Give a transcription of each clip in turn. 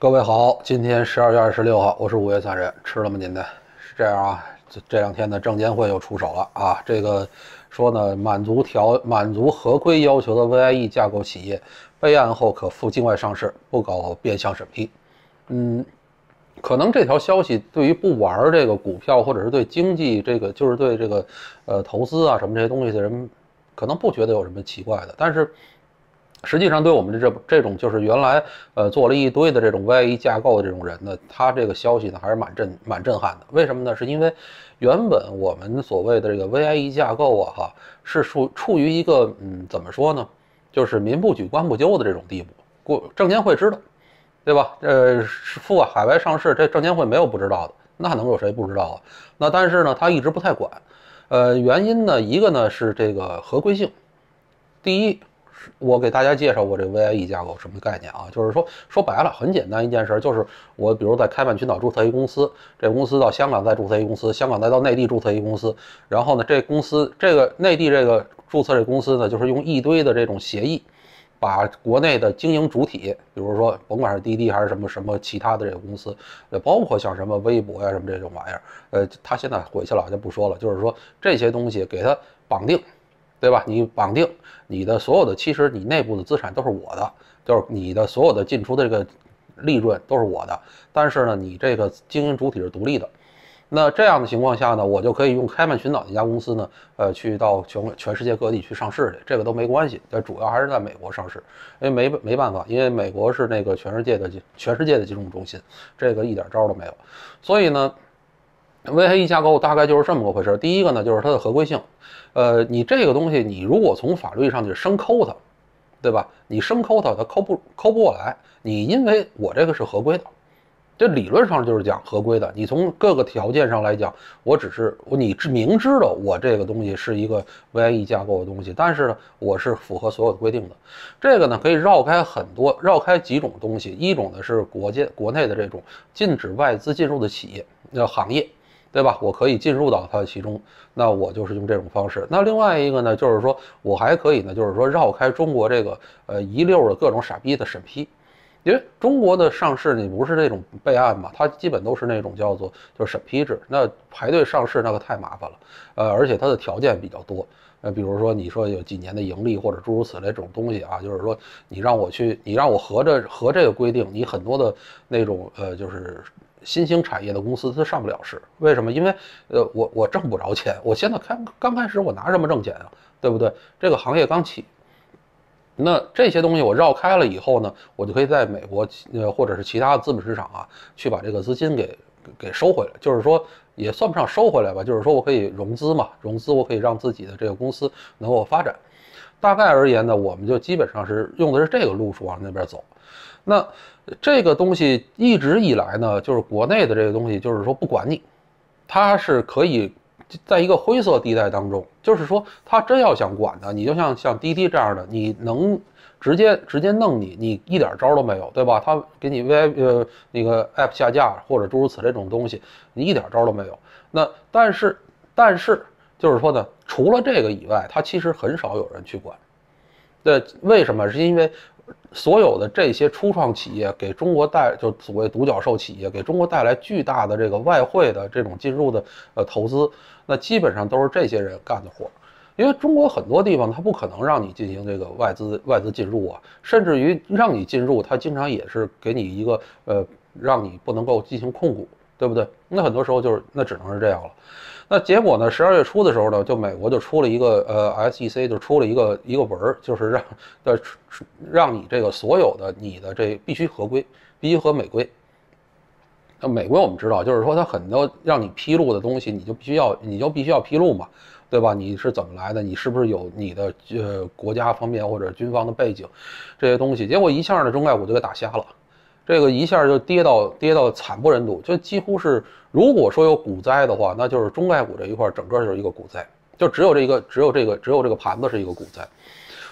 各位好，今天十二月二十六号，我是五月三人，吃了吗？您呢？是这样啊，这两天呢，证监会又出手了啊，这个说呢，满足条满足合规要求的 VIE 架构企业备案后可赴境外上市，不搞变相审批。嗯，可能这条消息对于不玩这个股票或者是对经济这个就是对这个呃投资啊什么这些东西的人，可能不觉得有什么奇怪的，但是。实际上，对我们的这这种就是原来，呃，做了一堆的这种 VIE 架构的这种人呢，他这个消息呢还是蛮震蛮震撼的。为什么呢？是因为原本我们所谓的这个 VIE 架构啊，哈，是处处于一个嗯，怎么说呢？就是民不举官不究的这种地步。过证监会知道，对吧？呃，赴海外上市，这证监会没有不知道的，那能有谁不知道啊？那但是呢，他一直不太管。呃，原因呢，一个呢是这个合规性，第一。我给大家介绍过这个 VIE 架构什么概念啊？就是说说白了，很简单一件事，就是我比如在开曼群岛注册一公司，这公司到香港再注册一公司，香港再到内地注册一公司，然后呢，这公司这个内地这个注册这公司呢，就是用一堆的这种协议，把国内的经营主体，比如说甭管是滴滴还是什么什么其他的这个公司，呃，包括像什么微博呀什么这种玩意儿，呃，他现在回去了就不说了，就是说这些东西给他绑定。对吧？你绑定你的所有的，其实你内部的资产都是我的，就是你的所有的进出的这个利润都是我的。但是呢，你这个经营主体是独立的。那这样的情况下呢，我就可以用开曼群岛那家公司呢，呃，去到全国、全世界各地去上市去，这个都没关系。但主要还是在美国上市，因为没没办法，因为美国是那个全世界的全世界的金融中心，这个一点招都没有。所以呢。VIE 架构大概就是这么个回事。第一个呢，就是它的合规性。呃，你这个东西，你如果从法律上去深抠它，对吧？你深抠它，它抠不抠不过来。你因为我这个是合规的，这理论上就是讲合规的。你从各个条件上来讲，我只是你明知道我这个东西是一个 VIE 架构的东西，但是呢，我是符合所有的规定的。这个呢，可以绕开很多，绕开几种东西。一种呢是国界国内的这种禁止外资进入的企业、呃行业。对吧？我可以进入到它其中，那我就是用这种方式。那另外一个呢，就是说我还可以呢，就是说绕开中国这个呃一溜的各种傻逼的审批，因为中国的上市你不是那种备案嘛，它基本都是那种叫做就是审批制。那排队上市那个太麻烦了，呃，而且它的条件比较多。呃，比如说你说有几年的盈利或者诸如此类这种东西啊，就是说你让我去，你让我合着合这个规定，你很多的那种呃，就是新兴产业的公司它上不了市，为什么？因为呃，我我挣不着钱，我现在开刚开始我拿什么挣钱啊，对不对？这个行业刚起，那这些东西我绕开了以后呢，我就可以在美国呃或者是其他的资本市场啊，去把这个资金给给收回来，就是说。也算不上收回来吧，就是说我可以融资嘛，融资我可以让自己的这个公司能够发展。大概而言呢，我们就基本上是用的是这个路数往那边走。那这个东西一直以来呢，就是国内的这个东西，就是说不管你，它是可以。在一个灰色地带当中，就是说，他真要想管的，你就像像滴滴这样的，你能直接直接弄你，你一点招都没有，对吧？他给你 V I 呃那个 App 下架或者诸如此类这种东西，你一点招都没有。那但是但是就是说呢，除了这个以外，他其实很少有人去管。对，为什么？是因为。所有的这些初创企业给中国带，就所谓独角兽企业给中国带来巨大的这个外汇的这种进入的呃投资，那基本上都是这些人干的活儿，因为中国很多地方它不可能让你进行这个外资外资进入啊，甚至于让你进入，它经常也是给你一个呃，让你不能够进行控股。对不对？那很多时候就是那只能是这样了。那结果呢？十二月初的时候呢，就美国就出了一个呃，SEC 就出了一个一个文，就是让的让你这个所有的你的这必须合规，必须和美规。那美规我们知道，就是说它很多让你披露的东西，你就必须要你就必须要披露嘛，对吧？你是怎么来的？你是不是有你的呃国家方面或者军方的背景这些东西？结果一下呢，中概股就给打瞎了。这个一下就跌到跌到惨不忍睹，就几乎是如果说有股灾的话，那就是中概股这一块整个就是一个股灾，就只有这一个只有这个只有这个盘子是一个股灾。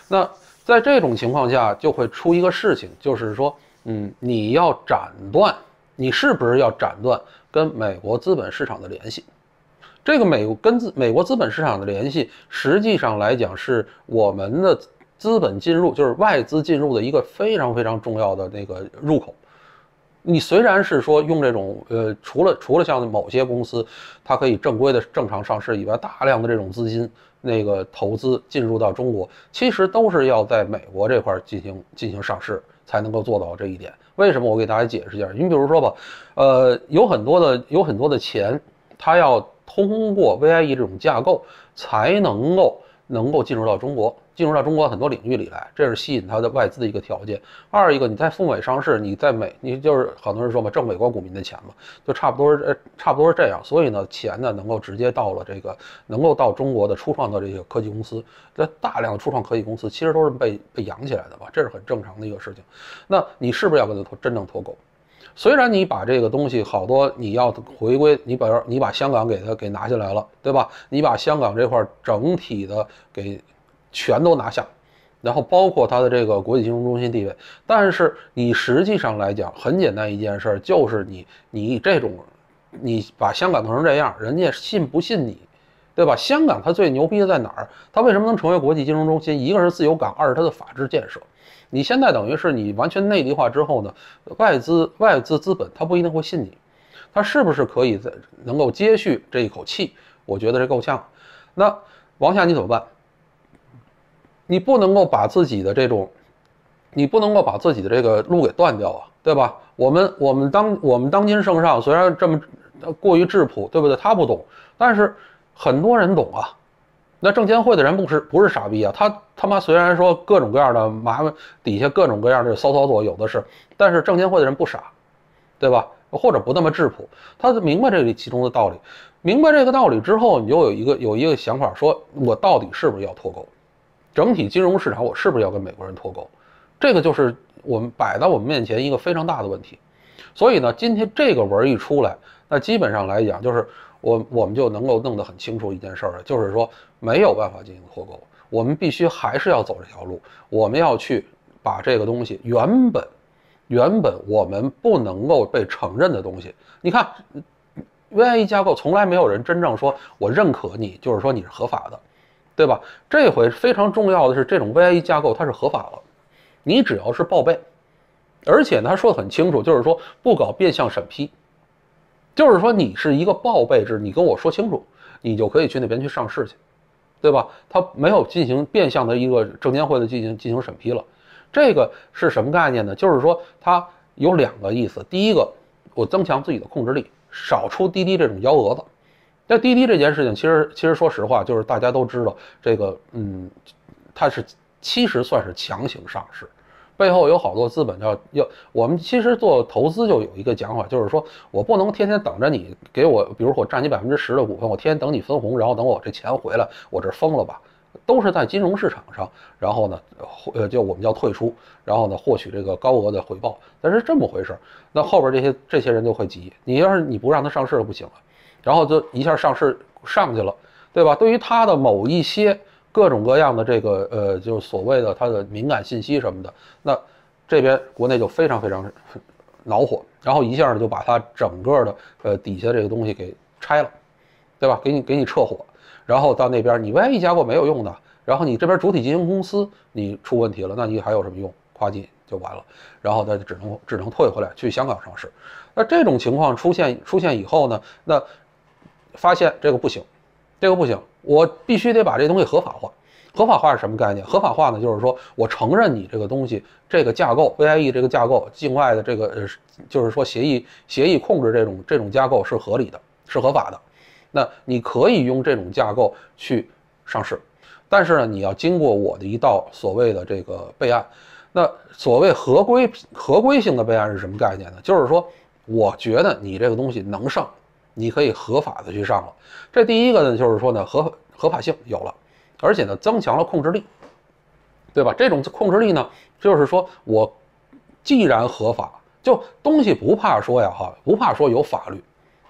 那在这种情况下，就会出一个事情，就是说，嗯，你要斩断，你是不是要斩断跟美国资本市场的联系？这个美跟资美国资本市场的联系，实际上来讲是我们的资本进入，就是外资进入的一个非常非常重要的那个入口。你虽然是说用这种，呃，除了除了像某些公司，它可以正规的正常上市以外，大量的这种资金那个投资进入到中国，其实都是要在美国这块进行进行上市才能够做到这一点。为什么？我给大家解释一下。你比如说吧，呃，有很多的有很多的钱，它要通过 VIE 这种架构才能够能够进入到中国。进入到中国很多领域里来，这是吸引他的外资的一个条件。二一个，你在赴美上市，你在美，你就是很多人说嘛，挣美国股民的钱嘛，就差不多是呃、差不多是这样。所以呢，钱呢能够直接到了这个，能够到中国的初创的这些科技公司，那大量的初创科技公司其实都是被被养起来的吧，这是很正常的一个事情。那你是不是要跟它脱真正脱钩？虽然你把这个东西好多你要回归，你把你把香港给它给拿下来了，对吧？你把香港这块整体的给。全都拿下，然后包括它的这个国际金融中心地位。但是你实际上来讲，很简单一件事儿，就是你你这种，你把香港弄成这样，人家信不信你，对吧？香港它最牛逼的在哪儿？它为什么能成为国际金融中心？一个是自由港，二是它的法治建设。你现在等于是你完全内地化之后呢，外资外资资本他不一定会信你，他是不是可以在能够接续这一口气？我觉得这够呛。那王夏你怎么办？你不能够把自己的这种，你不能够把自己的这个路给断掉啊，对吧？我们我们当我们当今圣上虽然这么过于质朴，对不对？他不懂，但是很多人懂啊。那证监会的人不是不是傻逼啊，他他妈虽然说各种各样的麻烦，底下各种各样的骚操作有的是，但是证监会的人不傻，对吧？或者不那么质朴，他明白这里其中的道理，明白这个道理之后，你就有一个有一个想法，说我到底是不是要脱钩？整体金融市场，我是不是要跟美国人脱钩？这个就是我们摆在我们面前一个非常大的问题。所以呢，今天这个文一出来，那基本上来讲，就是我我们就能够弄得很清楚一件事儿了，就是说没有办法进行脱钩，我们必须还是要走这条路，我们要去把这个东西原本原本我们不能够被承认的东西，你看，VIE 架构从来没有人真正说我认可你，就是说你是合法的。对吧？这回非常重要的是，这种 VIE 架构它是合法了，你只要是报备，而且他说的很清楚，就是说不搞变相审批，就是说你是一个报备制，你跟我说清楚，你就可以去那边去上市去，对吧？他没有进行变相的一个证监会的进行进行审批了，这个是什么概念呢？就是说他有两个意思，第一个我增强自己的控制力，少出滴滴这种幺蛾子。那滴滴这件事情，其实其实说实话，就是大家都知道这个，嗯，它是其实算是强行上市，背后有好多资本要要。我们其实做投资就有一个讲法，就是说我不能天天等着你给我，比如说我占你百分之十的股份，我天天等你分红，然后等我这钱回来，我这疯了吧？都是在金融市场上，然后呢，呃，就我们叫退出，然后呢，获取这个高额的回报，但是这么回事。那后边这些这些人就会急，你要是你不让他上市就不行了。然后就一下上市上去了，对吧？对于它的某一些各种各样的这个呃，就是所谓的它的敏感信息什么的，那这边国内就非常非常恼火，然后一下呢就把它整个的呃底下这个东西给拆了，对吧？给你给你撤火，然后到那边你万一加过没有用的，然后你这边主体经营公司你出问题了，那你还有什么用？跨境就完了，然后他就只能只能退回来去香港上市。那这种情况出现出现以后呢，那发现这个不行，这个不行，我必须得把这东西合法化。合法化是什么概念？合法化呢，就是说我承认你这个东西，这个架构 VIE 这个架构，境外的这个呃，就是说协议协议控制这种这种架构是合理的，是合法的。那你可以用这种架构去上市，但是呢，你要经过我的一道所谓的这个备案。那所谓合规合规性的备案是什么概念呢？就是说，我觉得你这个东西能上。你可以合法的去上了，这第一个呢，就是说呢，合合法性有了，而且呢，增强了控制力，对吧？这种控制力呢，就是说我既然合法，就东西不怕说呀，哈，不怕说有法律，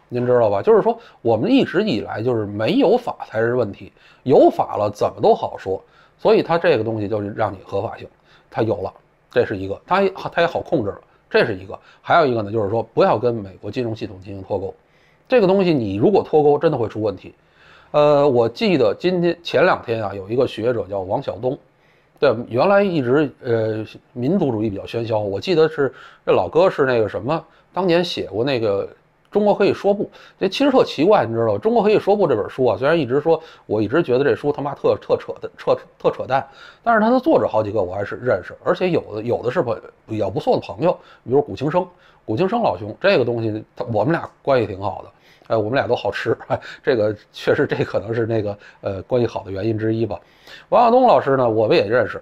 您知道吧？就是说我们一直以来就是没有法才是问题，有法了怎么都好说，所以它这个东西就让你合法性它有了，这是一个，它它也好控制了，这是一个，还有一个呢，就是说不要跟美国金融系统进行脱钩。这个东西你如果脱钩，真的会出问题。呃，我记得今天前两天啊，有一个学者叫王晓东，对，原来一直呃民族主义比较喧嚣。我记得是这老哥是那个什么，当年写过那个《中国可以说不》。这其实特奇怪，你知道吗？《中国可以说不》这本书啊，虽然一直说，我一直觉得这书他妈特特扯的扯特扯淡，但是他的作者好几个我还是认识，而且有的有的是朋比较不错的朋友，比如古青生，古青生老兄，这个东西他我们俩关系挺好的。哎，我们俩都好吃，这个确实这可能是那个呃关系好的原因之一吧。王晓东老师呢，我们也认识，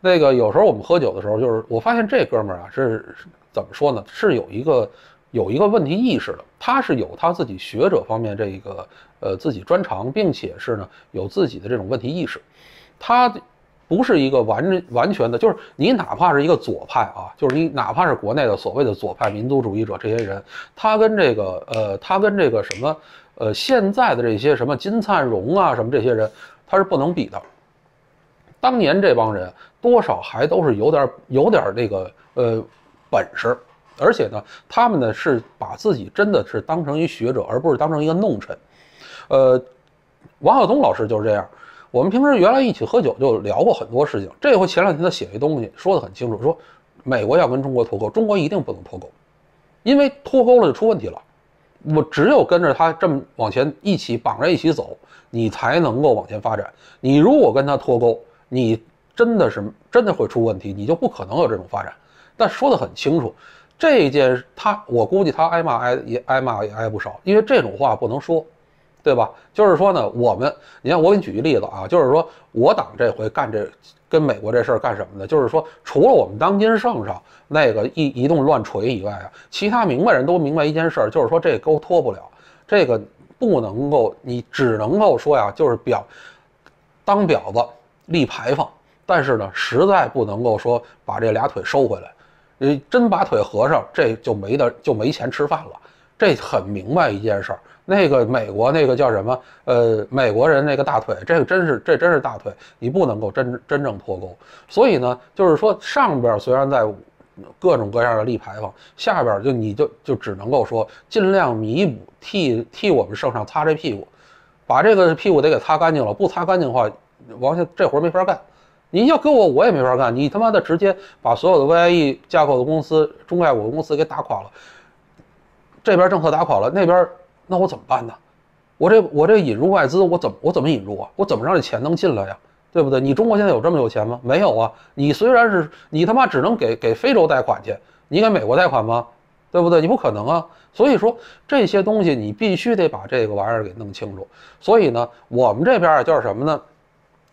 那个有时候我们喝酒的时候，就是我发现这哥们儿啊是怎么说呢？是有一个有一个问题意识的，他是有他自己学者方面这一个呃自己专长，并且是呢有自己的这种问题意识，他。不是一个完完全的，就是你哪怕是一个左派啊，就是你哪怕是国内的所谓的左派民族主义者这些人，他跟这个呃，他跟这个什么呃，现在的这些什么金灿荣啊什么这些人，他是不能比的。当年这帮人多少还都是有点有点那个呃本事，而且呢，他们呢是把自己真的是当成一学者，而不是当成一个弄臣。呃，王晓东老师就是这样。我们平时原来一起喝酒就聊过很多事情。这回前两天他写一东西，说的很清楚，说美国要跟中国脱钩，中国一定不能脱钩，因为脱钩了就出问题了。我只有跟着他这么往前一起绑着一起走，你才能够往前发展。你如果跟他脱钩，你真的是真的会出问题，你就不可能有这种发展。但说的很清楚，这件他我估计他挨骂挨也挨骂也挨不少，因为这种话不能说。对吧？就是说呢，我们，你看，我给你举一个例子啊，就是说，我党这回干这，跟美国这事儿干什么呢？就是说，除了我们当今圣上那个一一顿乱锤以外啊，其他明白人都明白一件事儿，就是说这勾脱不了，这个不能够，你只能够说呀，就是表当婊子立牌坊，但是呢，实在不能够说把这俩腿收回来，你真把腿合上，这就没得就没钱吃饭了，这很明白一件事儿。那个美国那个叫什么？呃，美国人那个大腿，这个真是这真是大腿，你不能够真真正脱钩。所以呢，就是说上边虽然在各种各样的立牌坊，下边就你就就只能够说尽量弥补，替替我们圣上擦这屁股，把这个屁股得给擦干净了。不擦干净的话，往下这活没法干。你要给我我也没法干。你他妈的直接把所有的 VIE 架构的公司、中概股公司给打垮了，这边政策打垮了，那边。那我怎么办呢？我这我这引入外资，我怎么我怎么引入啊？我怎么让这钱能进来呀？对不对？你中国现在有这么有钱吗？没有啊！你虽然是你他妈只能给给非洲贷款去，你给美国贷款吗？对不对？你不可能啊！所以说这些东西你必须得把这个玩意儿给弄清楚。所以呢，我们这边啊叫什么呢？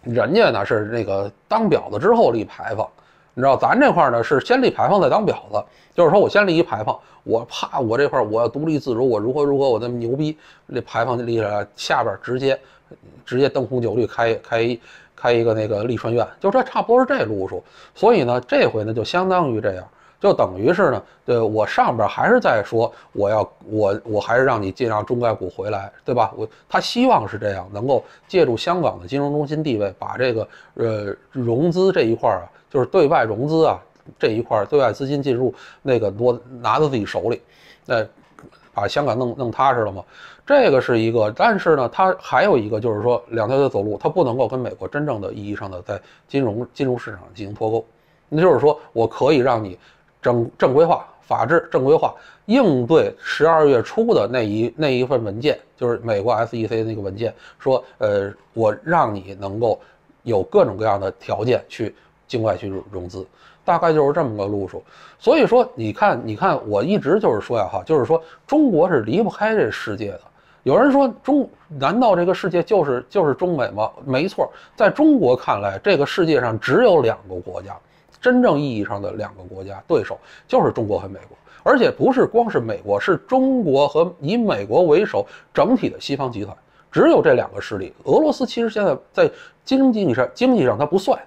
人家呢是那个当婊子之后立牌坊。你知道咱这块呢是先立牌坊再当婊子，就是说我先立一牌坊，我怕我这块我要独立自主，我如何如何，我么牛逼这牌坊立下来，下边直接直接灯红酒绿开开开一个那个丽春院，就这差不多是这路数。所以呢，这回呢就相当于这样。就等于是呢，呃，我上边还是在说，我要我我还是让你尽量中概股回来，对吧？我他希望是这样，能够借助香港的金融中心地位，把这个呃融资这一块儿，就是对外融资啊这一块儿，对外资金进入那个多拿到自己手里，那把香港弄弄踏实了嘛。这个是一个，但是呢，他还有一个就是说两条腿走路，他不能够跟美国真正的意义上的在金融金融市场进行脱钩，那就是说我可以让你。正正规化、法治正规化，应对十二月初的那一那一份文件，就是美国 SEC 那个文件，说，呃，我让你能够有各种各样的条件去境外去融融资，大概就是这么个路数。所以说，你看，你看，我一直就是说呀，哈，就是说，中国是离不开这世界的。有人说，中难道这个世界就是就是中美吗？没错，在中国看来，这个世界上只有两个国家。真正意义上的两个国家对手就是中国和美国，而且不是光是美国，是中国和以美国为首整体的西方集团。只有这两个势力，俄罗斯其实现在在经济上，经济上它不算，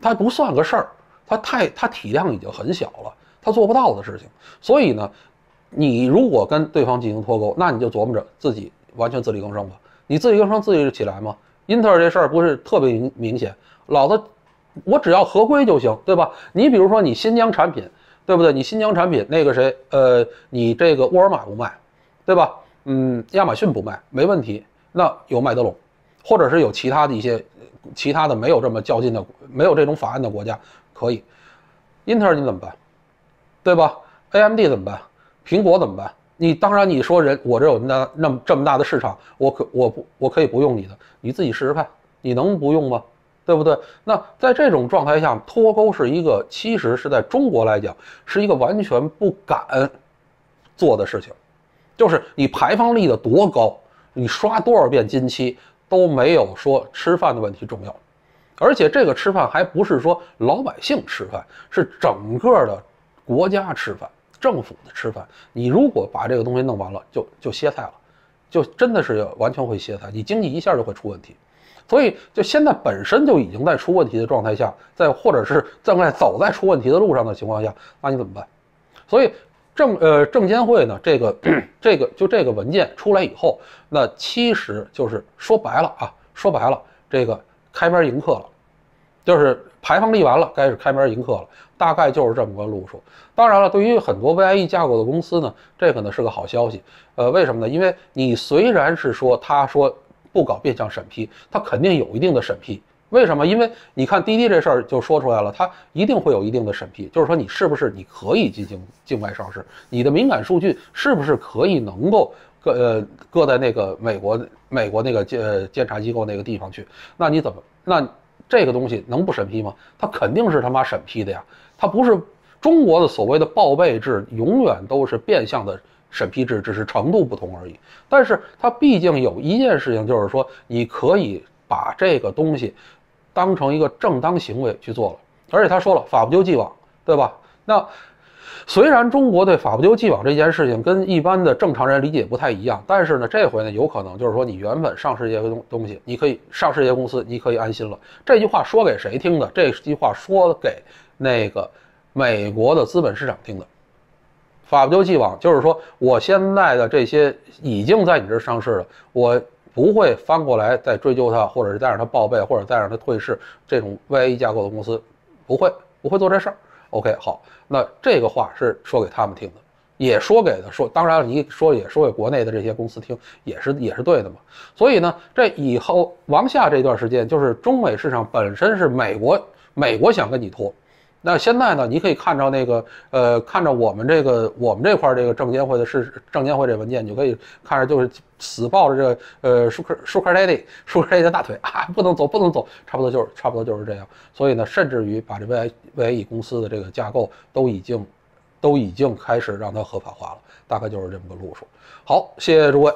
它不算个事儿，它太它体量已经很小了，它做不到的事情。所以呢，你如果跟对方进行脱钩，那你就琢磨着自己完全自力更生吧，你自力更生自己起来吗？英特尔这事儿不是特别明明显，老子。我只要合规就行，对吧？你比如说你新疆产品，对不对？你新疆产品那个谁，呃，你这个沃尔玛不卖，对吧？嗯，亚马逊不卖，没问题。那有麦德龙，或者是有其他的一些其他的没有这么较劲的，没有这种法案的国家可以。英特尔你怎么办？对吧？AMD 怎么办？苹果怎么办？你当然你说人我这有那那么这么大的市场，我可我不我可以不用你的，你自己试试看，你能不用吗？对不对？那在这种状态下，脱钩是一个，其实是在中国来讲，是一个完全不敢做的事情。就是你排放力的多高，你刷多少遍金漆都没有说吃饭的问题重要。而且这个吃饭还不是说老百姓吃饭，是整个的国家吃饭，政府的吃饭。你如果把这个东西弄完了，就就歇菜了，就真的是完全会歇菜，你经济一下就会出问题。所以，就现在本身就已经在出问题的状态下，在或者是正在走在出问题的路上的情况下，那你怎么办？所以，证呃证监会呢，这个 这个就这个文件出来以后，那其实就是说白了啊，说白了，这个开门迎客了，就是排放立完了，该是开门迎客了，大概就是这么个路数。当然了，对于很多 VIE 架构的公司呢，这可能是个好消息。呃，为什么呢？因为你虽然是说他说。不搞变相审批，它肯定有一定的审批。为什么？因为你看滴滴这事儿就说出来了，它一定会有一定的审批。就是说，你是不是你可以进行境外上市？你的敏感数据是不是可以能够搁呃搁在那个美国美国那个监监察机构那个地方去？那你怎么那这个东西能不审批吗？它肯定是他妈审批的呀！它不是中国的所谓的报备制，永远都是变相的。审批制只是程度不同而已，但是它毕竟有一件事情，就是说你可以把这个东西当成一个正当行为去做了。而且他说了“法不究既往”，对吧？那虽然中国对“法不究既往”这件事情跟一般的正常人理解不太一样，但是呢，这回呢，有可能就是说你原本上市一些东东西，你可以上市一些公司，你可以安心了。这句话说给谁听的？这句话说给那个美国的资本市场听的。法不究既往，就是说我现在的这些已经在你这上市了，我不会翻过来再追究他，或者是再让他报备，或者再让他退市。这种 v a 架构的公司，不会不会做这事儿。OK，好，那这个话是说给他们听的，也说给的说，当然你说也说给国内的这些公司听，也是也是对的嘛。所以呢，这以后往下这段时间，就是中美市场本身是美国，美国想跟你拖。那现在呢？你可以看着那个，呃，看着我们这个，我们这块这个证监会的，是证监会这文件，你就可以看着，就是死抱着这个，呃，舒克舒克泰迪舒克 d 迪的大腿啊，不能走，不能走，差不多就是差不多就是这样。所以呢，甚至于把这 V I V I E 公司的这个架构都已经，都已经开始让它合法化了，大概就是这么个路数。好，谢谢诸位。